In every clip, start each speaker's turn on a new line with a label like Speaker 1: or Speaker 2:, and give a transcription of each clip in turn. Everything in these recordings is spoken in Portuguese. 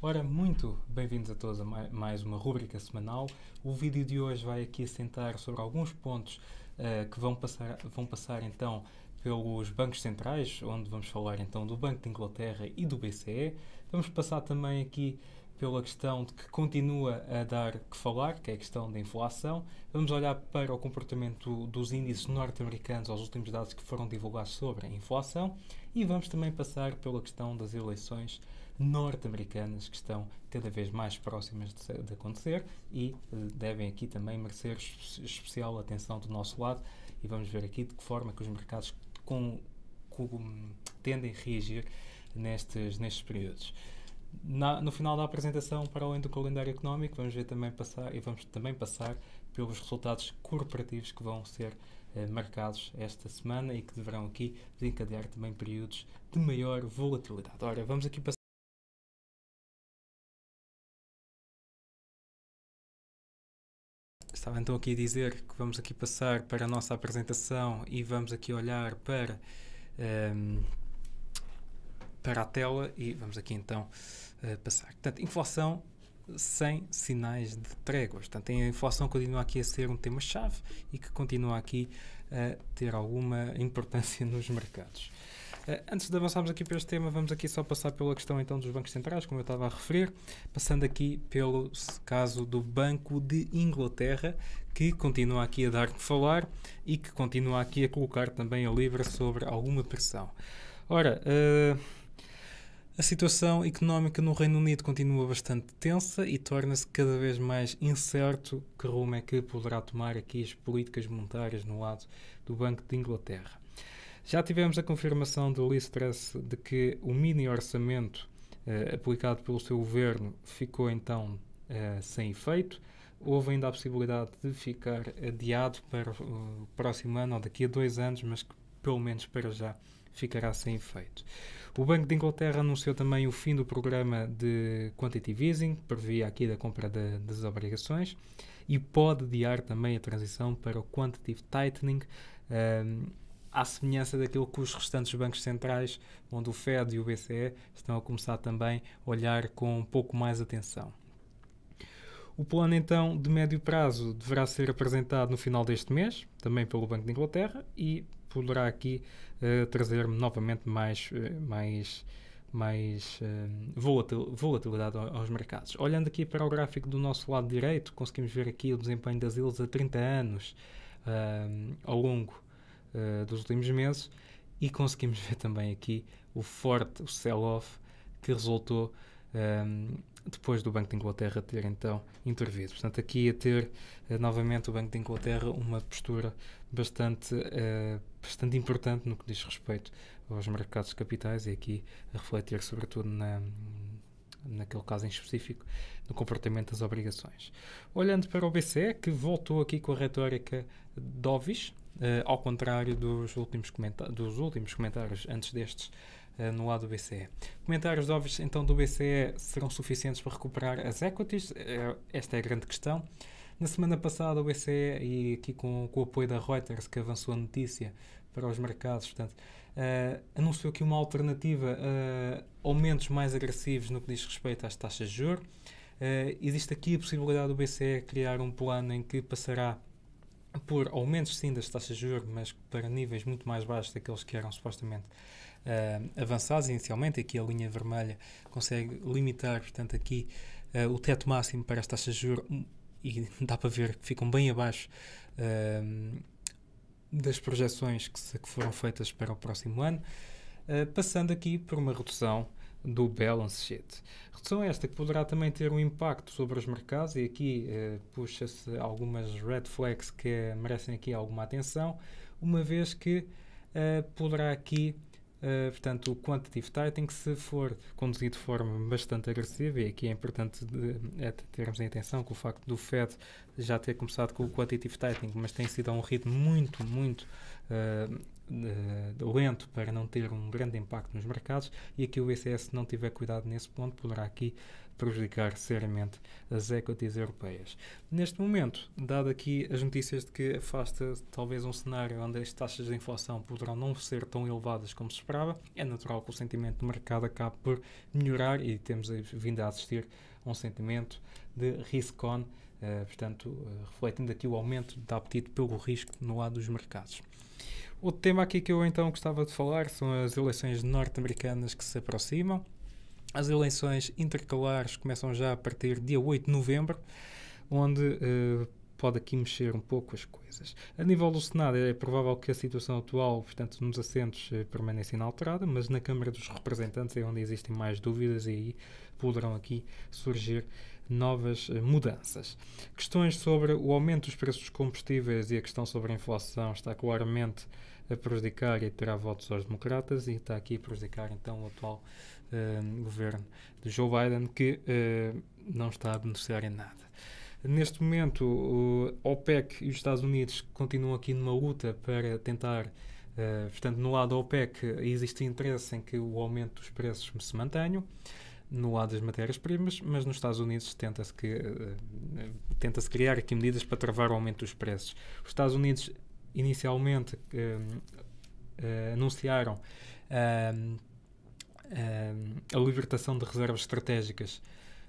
Speaker 1: Ora, muito bem-vindos a todos a mais uma rúbrica semanal. O vídeo de hoje vai aqui assentar sobre alguns pontos uh, que vão passar, vão passar então pelos bancos centrais, onde vamos falar então do Banco de Inglaterra e do BCE. Vamos passar também aqui pela questão de que continua a dar que falar, que é a questão da inflação. Vamos olhar para o comportamento dos índices norte-americanos aos últimos dados que foram divulgados sobre a inflação e vamos também passar pela questão das eleições norte-americanas que estão cada vez mais próximas de, de acontecer e eh, devem aqui também merecer especial atenção do nosso lado e vamos ver aqui de que forma que os mercados com, com, tendem a reagir nestes, nestes períodos. Na, no final da apresentação, para além do calendário económico, vamos ver também passar e vamos também passar pelos resultados corporativos que vão ser eh, marcados esta semana e que deverão aqui desencadear também períodos de maior volatilidade. Ora, vamos aqui passar Estava então aqui a dizer que vamos aqui passar para a nossa apresentação e vamos aqui olhar para, um, ehm, para a tela e vamos aqui então uh, passar. Portanto, inflação sem sinais de tréguas. Portanto, a inflação continua aqui a ser um tema-chave e que continua aqui a ter alguma importância nos mercados. Eh, antes de avançarmos aqui para este tema, vamos aqui só passar pela questão então dos bancos centrais, como eu estava a referir, passando aqui pelo caso do Banco de Inglaterra, que continua aqui a dar que falar e que continua aqui a colocar também a Libra sobre alguma pressão. Ora, uh, a situação económica no Reino Unido continua bastante tensa e torna-se cada vez mais incerto que rumo é que poderá tomar aqui as políticas monetárias no lado do Banco de Inglaterra. Já tivemos a confirmação do Liz Truss de que o mini orçamento uh, aplicado pelo seu governo ficou então uh, sem efeito. Houve ainda a possibilidade de ficar adiado para o próximo ano ou daqui a dois anos, mas que pelo menos para já ficará sem efeito. O Banco de Inglaterra anunciou também o fim do programa de quantitative easing, que previa aqui da compra de, das obrigações, e pode adiar também a transição para o quantitative tightening, um, ehm, à semelhança daquilo que os restantes bancos centrais, onde o Fed e o BCE estão a começar também a olhar com um pouco mais atenção. O plano então de médio prazo deverá ser apresentado no final deste mês, também pelo Banco de Inglaterra, e poderá aqui uh, eh, trazer novamente mais, uh, mais, mais uh, volatilidade aos mercados. Olhando aqui para o gráfico do nosso lado direito, conseguimos ver aqui o desempenho das ilhas a 30 anos ao longo uh, dos últimos meses e conseguimos ver também aqui o forte sell-off que resultou um, ehm, depois do Banco de Inglaterra ter então intervido. Portanto, aqui a ter uh, novamente o Banco de Inglaterra uma postura bastante, uh, bastante importante no que diz respeito aos mercados capitais e aqui a refletir sobretudo na, naquele caso em específico, no comportamento das obrigações. Olhando para o BCE, que voltou aqui com a retórica dovish eh, uh, ao contrário dos últimos, dos últimos comentários antes destes uh, no lado do BCE. Comentários dovish então do BCE serão suficientes para recuperar as equities? Uh, esta é a grande questão. Na semana passada, o BCE, e aqui com, com o apoio da Reuters, que avançou a notícia para os mercados, portanto, uh, anunciou aqui uma alternativa a eh, aumentos mais agressivos no que diz respeito às taxas de juros. Uh, eh, existe aqui a possibilidade do BCE criar um plano em que passará por aumentos sim das taxas de juros, mas para níveis muito mais baixos daqueles que eram supostamente uh, avançados inicialmente. Aqui a linha vermelha consegue limitar, portanto, aqui uh, o teto máximo para as taxas de juros e dá para ver que ficam bem abaixo. Uh, das projeções que, se, que foram feitas para o próximo ano, uh, passando aqui por uma redução do balance sheet. Redução esta que poderá também ter um impacto sobre os mercados e aqui uh, puxa-se algumas red flags que merecem aqui alguma atenção, uma vez que uh, poderá aqui Uh, portanto, o quantitative tightening, se for conduzido de forma bastante agressiva, e aqui é importante de, é termos em atenção que o facto do Fed já ter começado com o quantitative tightening, mas tem sido a um ritmo muito, muito uh, lento para não ter um grande impacto nos mercados, e aqui o ECS não tiver cuidado nesse ponto, poderá aqui prejudicar seriamente as equities europeias. Neste momento, dado aqui as notícias de que afasta talvez um cenário onde as taxas de inflação poderão não ser tão elevadas como se esperava, é natural que o sentimento de mercado acabe por melhorar e temos vindo a assistir a um sentimento de risk-on, uh, eh, portanto, uh, refletindo aqui o aumento do apetite pelo risco no lado dos mercados. outro tema aqui que eu então gostava de falar são as eleições norte-americanas que se aproximam. As eleições intercalares começam já a partir dia 8 de novembro, onde uh, pode aqui mexer um pouco as coisas. A nível do Senado, é provável que a situação atual, portanto, nos assentos uh, permaneça inalterada, mas na Câmara dos Representantes é onde existem mais dúvidas e aí poderão aqui surgir novas eh, mudanças. Questões sobre o aumento dos preços dos combustíveis e a questão sobre a inflação está claramente a prejudicar e terá votos aos democratas e está aqui a prejudicar então o atual Ehm, governo de Joe Biden que uh, não está a beneficiar em nada. Neste momento, o OPEC e os Estados Unidos continuam aqui numa luta para tentar. Uh, portanto, no lado da OPEC existe interesse em que o aumento dos preços se mantenha no lado das matérias-primas, mas nos Estados Unidos tenta-se uh, eh, eh, tenta criar aqui medidas para travar o aumento dos preços. Os Estados Unidos inicialmente uh, uh, anunciaram Ehm, a libertação de reservas estratégicas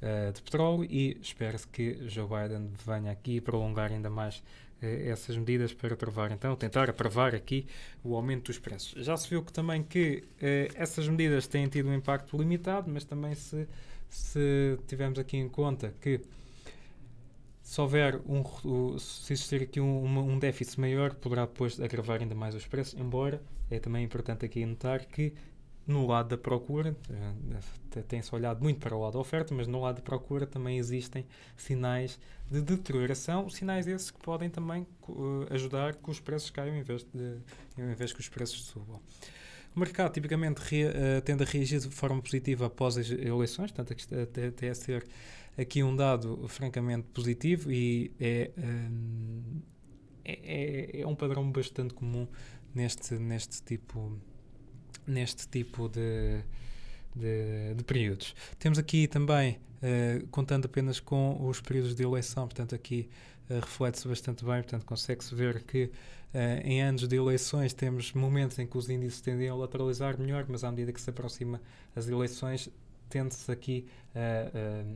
Speaker 1: eh, de petróleo e espera-se que Joe Biden venha aqui prolongar ainda mais eh, essas medidas para travar então, tentar aprovar aqui o aumento dos preços. Já se viu que também que eh, essas medidas têm tido um impacto limitado, mas também se, se tivermos aqui em conta que se houver um, se existir aqui um, um déficit maior, poderá depois agravar ainda mais os preços, embora é também importante aqui notar que no lado da procura, eh, tem-se olhado muito para o lado da oferta, mas no lado da procura também existem sinais de deterioração, sinais esses que podem também uh, ajudar que os preços caiam em vez, de, em vez que os preços subam. O mercado tipicamente re, uh, eh, tende a reagir de forma positiva após as eleições, portanto, até, até a ser aqui um dado francamente positivo e é, um, é, é, é um padrão bastante comum neste, neste tipo de neste tipo de, de, de períodos. Temos aqui também, uh, contando apenas com os períodos de eleição, portanto, aqui uh, reflete-se bastante bem, portanto, consegue-se ver que uh, em anos de eleições temos momentos em que os índices tendem a lateralizar melhor, mas à medida que se aproxima as eleições, tende-se aqui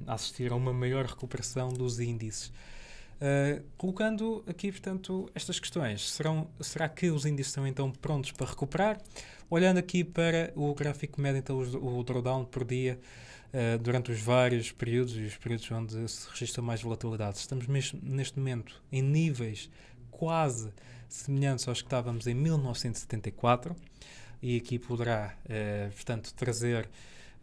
Speaker 1: a assistir a uma maior recuperação dos índices. Eh, colocando aqui, portanto, estas questões. Serão, será que os índices estão então prontos para recuperar? Olhando aqui para o gráfico mede então, o, o drawdown por dia uh, durante os vários períodos e os períodos onde se registra mais volatilidade. Estamos mesmo, neste momento em níveis quase semelhantes aos que estávamos em 1974 e aqui poderá, uh, portanto, trazer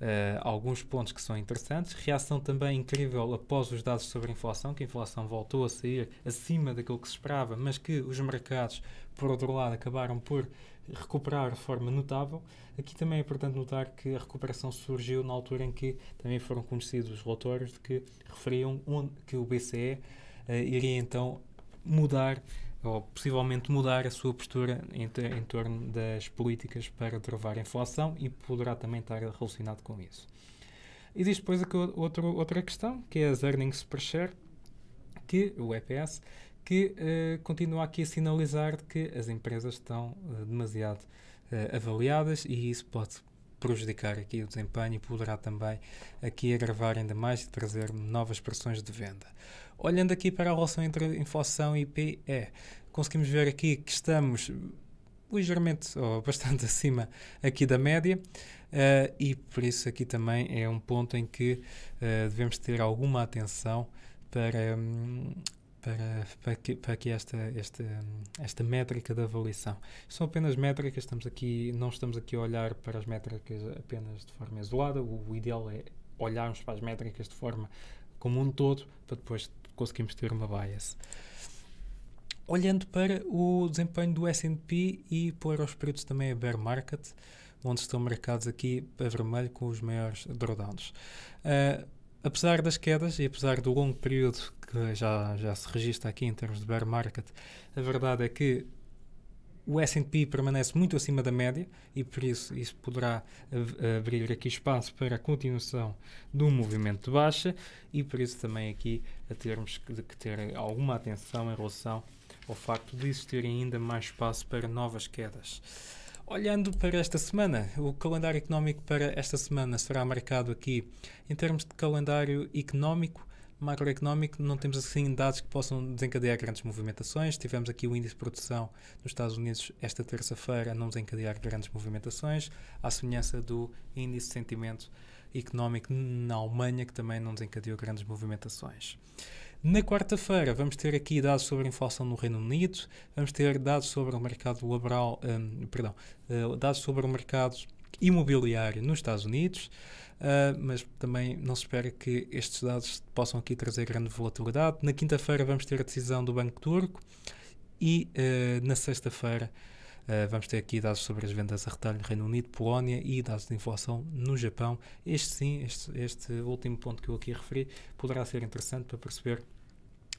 Speaker 1: eh, alguns pontos que são interessantes. Reação também incrível após os dados sobre a inflação, que a inflação voltou a sair acima daquilo que se esperava, mas que os mercados, por outro lado, acabaram por recuperar de forma notável. Aqui também é importante notar que a recuperação surgiu na altura em que também foram conhecidos os relatórios de que referiam onde, que o BCE uh, eh, iria então mudar ou possivelmente mudar a sua postura em, em torno das políticas para travar a inflação e poderá também estar relacionado com isso. Existe depois aqui outro, outra questão, que é as earnings per share, que o EPS, que uh, continua aqui a sinalizar que as empresas estão uh, demasiado uh, avaliadas e isso pode prejudicar aqui o desempenho e poderá também aqui agravar ainda mais e trazer novas pressões de venda. Olhando aqui para a relação entre inflação e PE, é, conseguimos ver aqui que estamos ligeiramente ou bastante acima aqui da média uh, e por isso aqui também é um ponto em que uh, devemos ter alguma atenção para hum, para, para, que, para que esta, esta, esta métrica da avaliação. São apenas métricas, estamos aqui, não estamos aqui a olhar para as métricas apenas de forma isolada, o, o ideal é olharmos para as métricas de forma como um todo, para depois conseguirmos ter uma bias. Olhando para o desempenho do S&P e para os períodos também a bear market, onde estão marcados aqui a vermelho com os maiores drawdowns. Uh, Apesar das quedas e apesar do longo período que já, já se registra aqui em termos de bear market, a verdade é que o S&P permanece muito acima da média e por isso isso poderá abrir aqui espaço para a continuação do movimento de baixa e por isso também aqui a termos que, que ter alguma atenção em relação ao facto de existir ainda mais espaço para novas quedas. Olhando para esta semana, o calendário económico para esta semana será marcado aqui. Em termos de calendário económico, macroeconómico, não temos assim dados que possam desencadear grandes movimentações. Tivemos aqui o índice de produção nos Estados Unidos esta terça-feira a não desencadear grandes movimentações, à semelhança do índice de sentimento económico na Alemanha, que também não desencadeou grandes movimentações. Na quarta-feira vamos ter aqui dados sobre a inflação no Reino Unido, vamos ter dados sobre o mercado laboral, um, perdão, uh, dados sobre o mercado imobiliário nos Estados Unidos, uh, mas também não se espera que estes dados possam aqui trazer grande volatilidade. Na quinta-feira vamos ter a decisão do Banco Turco e uh, na sexta-feira eh, vamos ter aqui dados sobre as vendas a retalho no Reino Unido, Polónia e dados de inflação no Japão. Este sim, este, este último ponto que eu aqui referi, poderá ser interessante para perceber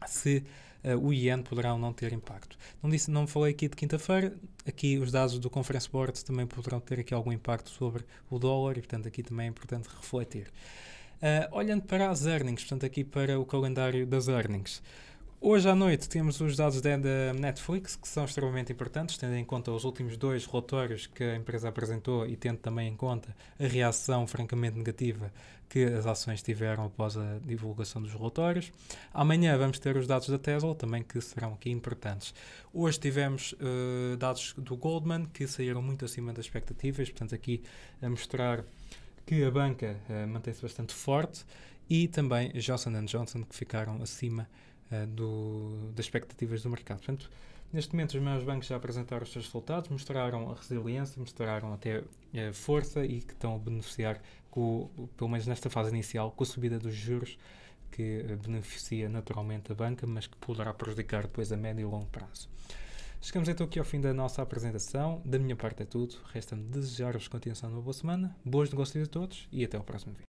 Speaker 1: se uh, o IEN poderá ou não ter impacto. Não, disse, não falei aqui de quinta-feira, aqui os dados do Conference Board também poderão ter aqui algum impacto sobre o dólar e, portanto, aqui também é importante refletir. Uh, olhando para as earnings, portanto, aqui para o calendário das earnings, Hoje à noite temos os dados da Netflix, que são extremamente importantes, tendo em conta os últimos dois relatórios que a empresa apresentou e tendo também em conta a reação francamente negativa que as ações tiveram após a divulgação dos relatórios. Amanhã vamos ter os dados da Tesla, também que serão aqui importantes. Hoje tivemos uh, dados do Goldman, que saíram muito acima das expectativas, portanto, aqui a mostrar que a banca uh, mantém-se bastante forte, e também Johnson Johnson, que ficaram acima das eh, do, das expectativas do mercado. Portanto, neste momento os maiores bancos já apresentaram os seus resultados, mostraram a resiliência, mostraram até a eh, força e que estão a beneficiar, com, pelo menos nesta fase inicial, com a subida dos juros que eh, beneficia naturalmente a banca, mas que poderá prejudicar depois a médio e longo prazo. Chegamos então aqui ao fim da nossa apresentação. Da minha parte é tudo. Resta-me desejar-vos continuação de uma boa semana, bons negócios a todos e até ao próximo vídeo.